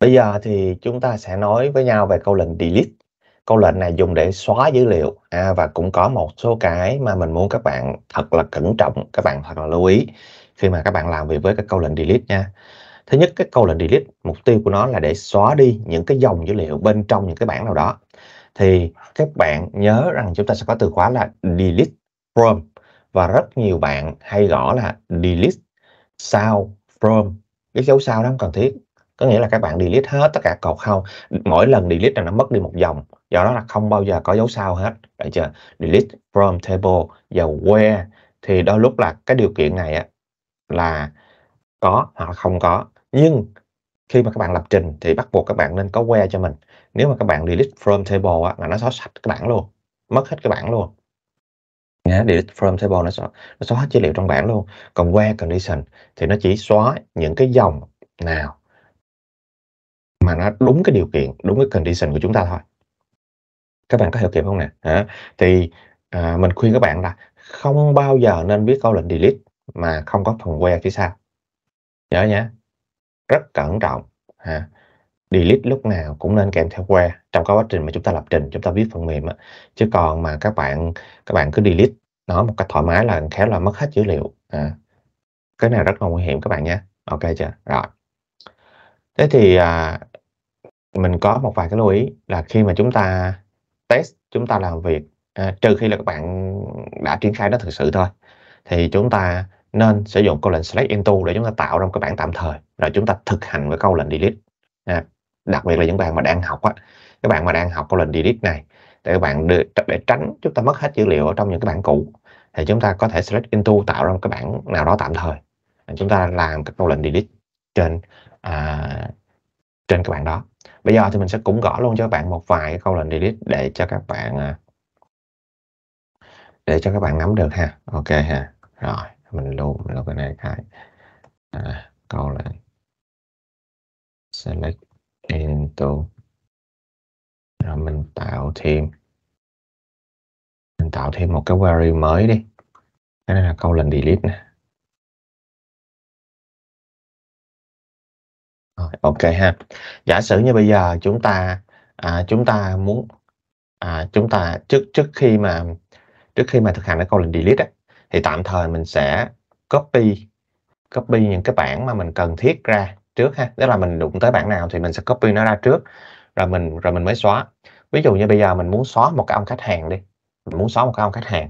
Bây giờ thì chúng ta sẽ nói với nhau về câu lệnh delete. Câu lệnh này dùng để xóa dữ liệu à, và cũng có một số cái mà mình muốn các bạn thật là cẩn trọng, các bạn thật là lưu ý khi mà các bạn làm việc với các câu lệnh delete nha. Thứ nhất, cái câu lệnh delete mục tiêu của nó là để xóa đi những cái dòng dữ liệu bên trong những cái bảng nào đó. Thì các bạn nhớ rằng chúng ta sẽ có từ khóa là delete from và rất nhiều bạn hay gõ là delete sao from cái dấu sao đó không cần thiết có nghĩa là các bạn delete hết tất cả cột không mỗi lần delete là nó mất đi một dòng do đó là không bao giờ có dấu sao hết được chưa delete from table và where thì đôi lúc là cái điều kiện này á, là có hoặc là không có nhưng khi mà các bạn lập trình thì bắt buộc các bạn nên có where cho mình nếu mà các bạn delete from table á, là nó xóa sạch cái bảng luôn mất hết cái bảng luôn nhá delete from table nó xóa, nó xóa hết dữ liệu trong bảng luôn còn where condition thì nó chỉ xóa những cái dòng nào mà nó đúng cái điều kiện đúng cái condition của chúng ta thôi các bạn có hiểu kịp không nè à, thì à, mình khuyên các bạn là không bao giờ nên biết câu lệnh delete mà không có phần que phía sau nhớ nhé rất cẩn trọng à, delete lúc nào cũng nên kèm theo que trong các quá trình mà chúng ta lập trình chúng ta viết phần mềm á. chứ còn mà các bạn các bạn cứ delete nó một cách thoải mái là khéo là mất hết dữ liệu à, cái này rất là nguy hiểm các bạn nhé ok chưa rồi thế thì à, mình có một vài cái lưu ý là khi mà chúng ta test chúng ta làm việc à, trừ khi là các bạn đã triển khai nó thực sự thôi thì chúng ta nên sử dụng câu lệnh select into để chúng ta tạo ra một cái bảng tạm thời rồi chúng ta thực hành với câu lệnh delete à, đặc biệt là những bạn mà đang học á các bạn mà đang học câu lệnh delete này để các bạn để, để tránh chúng ta mất hết dữ liệu ở trong những cái bảng cũ thì chúng ta có thể select into tạo ra một cái bảng nào đó tạm thời chúng ta làm cái câu lệnh delete trên à, trên các bạn đó bây giờ ừ. thì mình sẽ cũng gõ luôn cho các bạn một vài cái câu lệnh delete để cho các bạn à, để cho các bạn nắm được ha ok ha rồi mình lưu mình lưu cái này cái à, câu lệnh select into rồi mình tạo thêm mình tạo thêm một cái query mới đi cái này là câu lệnh delete nè Rồi, ok ha. Giả sử như bây giờ chúng ta à, chúng ta muốn à, chúng ta trước trước khi mà trước khi mà thực hành cái câu lệnh delete á, thì tạm thời mình sẽ copy copy những cái bảng mà mình cần thiết ra trước ha. Tức là mình đụng tới bảng nào thì mình sẽ copy nó ra trước rồi mình rồi mình mới xóa. Ví dụ như bây giờ mình muốn xóa một cái ông khách hàng đi. Mình muốn xóa một cái ông khách hàng.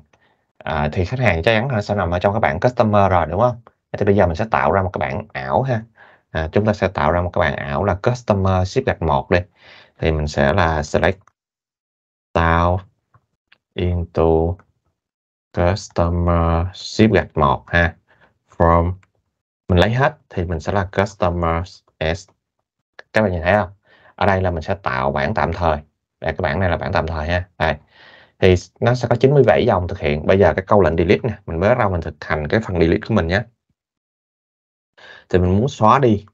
À, thì khách hàng chắc chắn là sẽ nằm ở trong cái bảng customer rồi đúng không? Thì bây giờ mình sẽ tạo ra một cái bảng ảo ha à, chúng ta sẽ tạo ra một cái bảng ảo là customer ship đặt một đi thì mình sẽ là select tao into customer ship gạch một ha from mình lấy hết thì mình sẽ là customer s các bạn nhìn thấy không ở đây là mình sẽ tạo bảng tạm thời đây, cái bảng này là bảng tạm thời ha đây thì nó sẽ có 97 dòng thực hiện bây giờ cái câu lệnh delete nè mình mới ra mình thực hành cái phần delete của mình nhé thì mình muốn xóa đi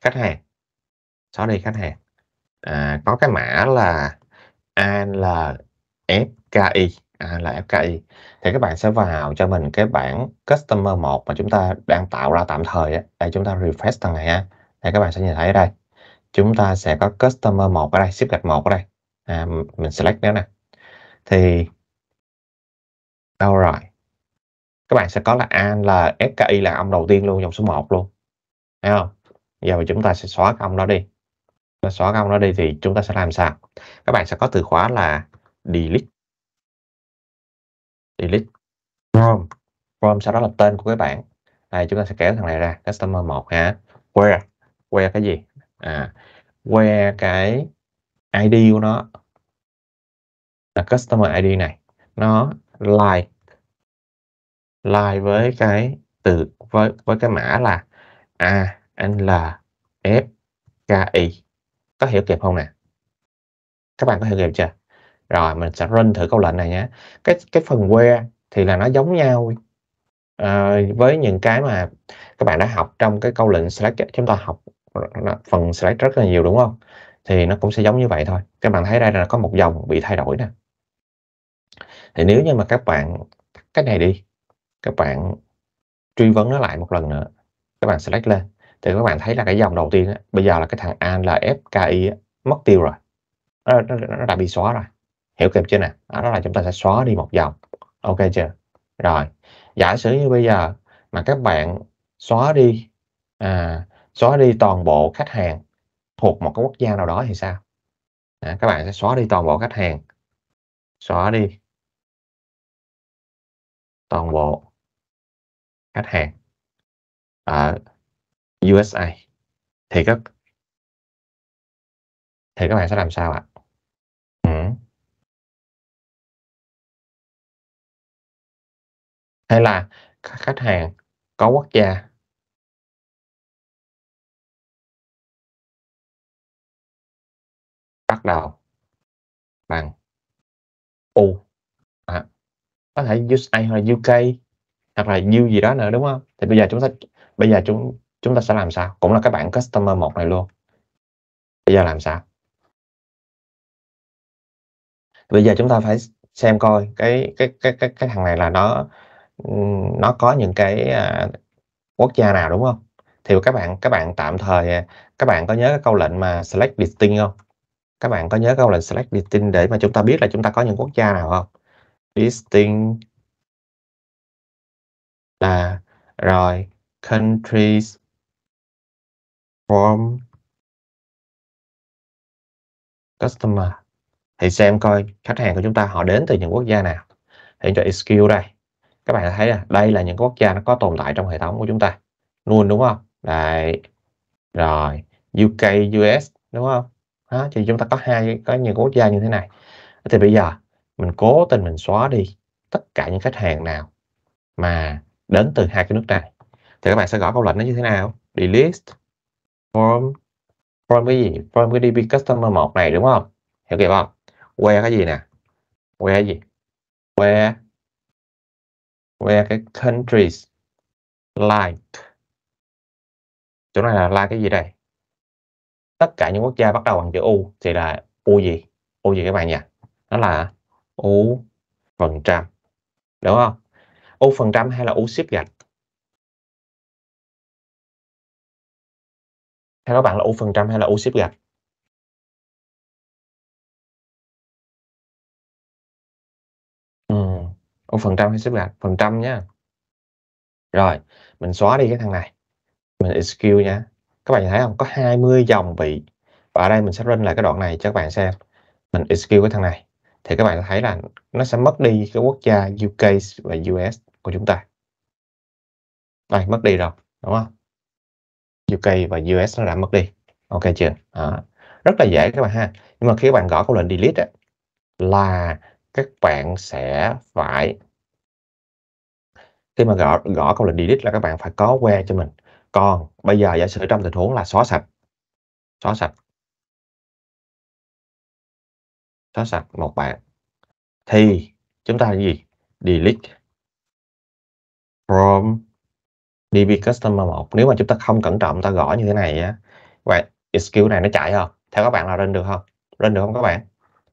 khách hàng xóa đi khách hàng à, có cái mã là ALFKI à, là FKI thì các bạn sẽ vào cho mình cái bảng customer 1 mà chúng ta đang tạo ra tạm thời đây chúng ta refresh thằng này ha đây các bạn sẽ nhìn thấy ở đây chúng ta sẽ có customer 1 ở đây ship gạch 1 ở đây à, mình select nữa nè thì đâu rồi các bạn sẽ có là an là FKI là ông đầu tiên luôn dòng số 1 luôn thấy không giờ chúng ta sẽ xóa công đó đi xóa công đó đi thì chúng ta sẽ làm sao các bạn sẽ có từ khóa là delete delete from from sau đó là tên của cái bạn này chúng ta sẽ kéo thằng này ra customer một ha where where cái gì à where cái id của nó là customer id này nó like like với cái từ với với cái mã là A N L F K I có hiểu kịp không nè các bạn có hiểu kịp chưa rồi mình sẽ run thử câu lệnh này nhé cái cái phần where thì là nó giống nhau uh, với những cái mà các bạn đã học trong cái câu lệnh select chúng ta học phần select rất là nhiều đúng không thì nó cũng sẽ giống như vậy thôi các bạn thấy đây là có một dòng bị thay đổi nè thì nếu như mà các bạn cái này đi các bạn truy vấn nó lại một lần nữa các bạn select lên thì các bạn thấy là cái dòng đầu tiên á, bây giờ là cái thằng ALFKI á, mất tiêu rồi nó, nó, nó đã bị xóa rồi hiểu kịp chưa nè đó, à, đó là chúng ta sẽ xóa đi một dòng ok chưa rồi giả sử như bây giờ mà các bạn xóa đi à, xóa đi toàn bộ khách hàng thuộc một cái quốc gia nào đó thì sao à, các bạn sẽ xóa đi toàn bộ khách hàng xóa đi toàn bộ khách hàng ở ờ, USA thì các thì các bạn sẽ làm sao ạ? Ừ. Hay là khách hàng có quốc gia bắt đầu bằng U à, có thể USA hoặc UK hoặc là yield gì đó nữa đúng không thì bây giờ chúng ta bây giờ chúng chúng ta sẽ làm sao cũng là các bạn customer một này luôn bây giờ làm sao bây giờ chúng ta phải xem coi cái cái cái cái cái thằng này là nó nó có những cái à, quốc gia nào đúng không thì các bạn các bạn tạm thời à, các bạn có nhớ cái câu lệnh mà select distinct không các bạn có nhớ câu lệnh select distinct để mà chúng ta biết là chúng ta có những quốc gia nào không distinct là rồi countries from customer thì xem coi khách hàng của chúng ta họ đến từ những quốc gia nào hiện cho skill đây các bạn thấy là đây là những quốc gia nó có tồn tại trong hệ thống của chúng ta luôn đúng không đấy rồi UK US đúng không đó, thì chúng ta có hai có nhiều quốc gia như thế này thì bây giờ mình cố tình mình xóa đi tất cả những khách hàng nào mà đến từ hai cái nước này thì các bạn sẽ gõ câu lệnh nó như thế nào delete from from cái gì From cái db customer một này đúng không hiểu kịp không where cái gì nè where cái gì where where cái countries like chỗ này là like cái gì đây tất cả những quốc gia bắt đầu bằng chữ u thì là u gì u gì các bạn nhỉ nó là u phần trăm đúng không u phần trăm hay là u xếp gạch theo các bạn là u phần trăm hay là u xếp gạch ừ. ô phần trăm hay xếp gạch phần trăm nhá rồi mình xóa đi cái thằng này mình skill nha các bạn thấy không có 20 dòng vị và ở đây mình sẽ run lại cái đoạn này cho các bạn xem mình skill cái thằng này thì các bạn thấy là nó sẽ mất đi cái quốc gia UK và US của chúng ta đây mất đi rồi đúng không UK và US nó đã mất đi ok chưa à, rất là dễ các bạn ha nhưng mà khi các bạn gõ câu lệnh delete á, là các bạn sẽ phải khi mà gõ gõ câu lệnh delete là các bạn phải có que cho mình còn bây giờ giả sử trong tình huống là xóa sạch xóa sạch xóa sạch một bạn thì chúng ta gì delete from db customer một nếu mà chúng ta không cẩn trọng ta gõ như thế này á vậy SQL này nó chạy không theo các bạn là render được không render được không các bạn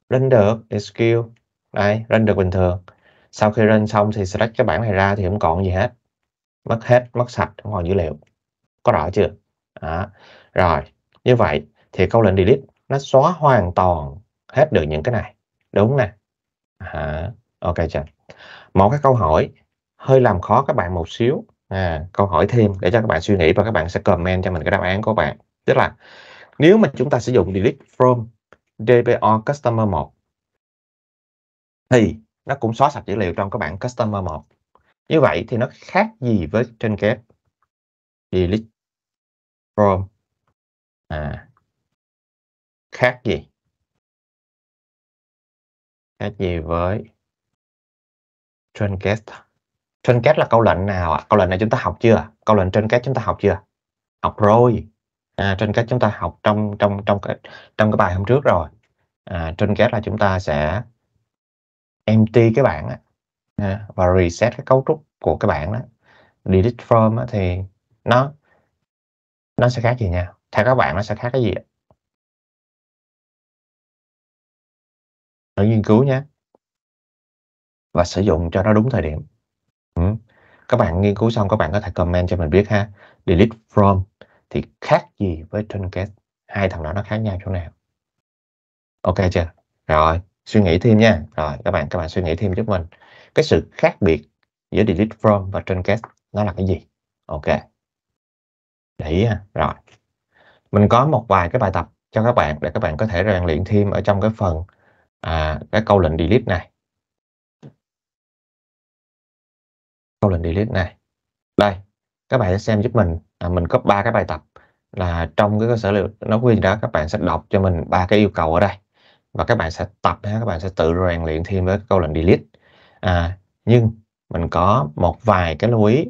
render được SQL đây render được bình thường sau khi render xong thì select cái bảng này ra thì không còn gì hết mất hết mất sạch không còn dữ liệu có rõ chưa đó. rồi như vậy thì câu lệnh delete nó xóa hoàn toàn hết được những cái này đúng nè à, ok chưa một cái câu hỏi hơi làm khó các bạn một xíu à, câu hỏi thêm để cho các bạn suy nghĩ và các bạn sẽ comment cho mình cái đáp án của bạn tức là nếu mà chúng ta sử dụng delete from dbo customer 1 thì nó cũng xóa sạch dữ liệu trong các bạn customer 1 như vậy thì nó khác gì với trên kép delete from à, khác gì khác gì với truncate truncate là câu lệnh nào ạ câu lệnh này chúng ta học chưa câu lệnh truncate chúng ta học chưa học rồi à, truncate chúng ta học trong trong trong cái trong cái bài hôm trước rồi à, truncate là chúng ta sẽ empty cái bảng à, và reset cái cấu trúc của cái bảng đó delete from á, thì nó nó sẽ khác gì nha theo các bạn nó sẽ khác cái gì ạ Hãy nghiên cứu nhé. Và sử dụng cho nó đúng thời điểm. Ừ. Các bạn nghiên cứu xong các bạn có thể comment cho mình biết ha. Delete from thì khác gì với truncate? Hai thằng đó nó khác nhau chỗ nào? Ok chưa? Rồi, suy nghĩ thêm nha. Rồi, các bạn các bạn suy nghĩ thêm giúp mình. Cái sự khác biệt giữa delete from và truncate nó là cái gì? Ok. Để ý ha. Rồi. Mình có một vài cái bài tập cho các bạn để các bạn có thể rèn luyện thêm ở trong cái phần à, cái câu lệnh delete này câu lệnh delete này đây các bạn sẽ xem giúp mình à, mình có ba cái bài tập là trong cái cơ sở liệu nó quy đó các bạn sẽ đọc cho mình ba cái yêu cầu ở đây và các bạn sẽ tập các bạn sẽ tự rèn luyện thêm với câu lệnh delete à, nhưng mình có một vài cái lưu ý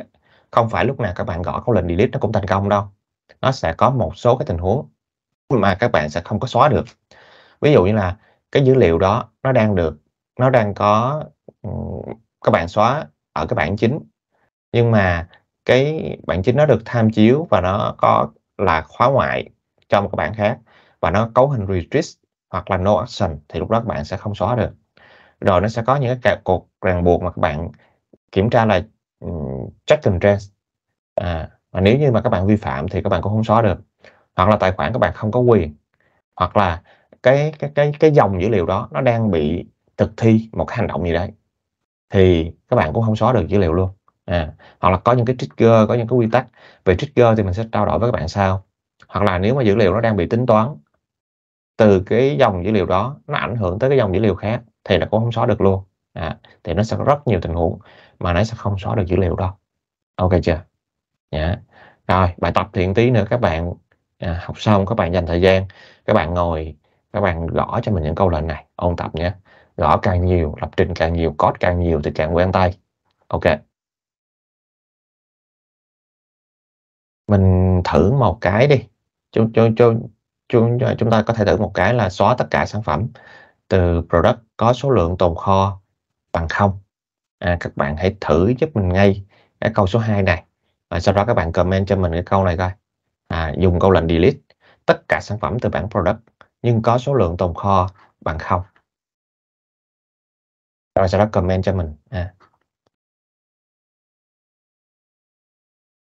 không phải lúc nào các bạn gõ câu lệnh delete nó cũng thành công đâu nó sẽ có một số cái tình huống mà các bạn sẽ không có xóa được ví dụ như là cái dữ liệu đó nó đang được nó đang có ừ, các bạn xóa ở cái bản chính nhưng mà cái bản chính nó được tham chiếu và nó có là khóa ngoại cho một cái bản khác và nó cấu hình restrict hoặc là no action thì lúc đó các bạn sẽ không xóa được rồi nó sẽ có những cái cột ràng buộc mà các bạn kiểm tra là um, check and trace à, và nếu như mà các bạn vi phạm thì các bạn cũng không xóa được hoặc là tài khoản các bạn không có quyền hoặc là cái cái cái cái dòng dữ liệu đó nó đang bị thực thi một cái hành động gì đấy thì các bạn cũng không xóa được dữ liệu luôn à, hoặc là có những cái trigger có những cái quy tắc về trigger thì mình sẽ trao đổi với các bạn sau hoặc là nếu mà dữ liệu nó đang bị tính toán từ cái dòng dữ liệu đó nó ảnh hưởng tới cái dòng dữ liệu khác thì là cũng không xóa được luôn à, thì nó sẽ có rất nhiều tình huống mà nó sẽ không xóa được dữ liệu đâu ok chưa nhá dạ. yeah. rồi bài tập thì tí nữa các bạn à, học xong các bạn dành thời gian các bạn ngồi các bạn gõ cho mình những câu lệnh này ôn tập nhé gõ càng nhiều lập trình càng nhiều code càng nhiều thì càng quen tay ok mình thử một cái đi chúng cho cho chúng chúng ta có thể thử một cái là xóa tất cả sản phẩm từ product có số lượng tồn kho bằng không à, các bạn hãy thử giúp mình ngay cái câu số 2 này và sau đó các bạn comment cho mình cái câu này coi à, dùng câu lệnh delete tất cả sản phẩm từ bảng product nhưng có số lượng tồn kho bằng không rồi sau đó comment cho mình à.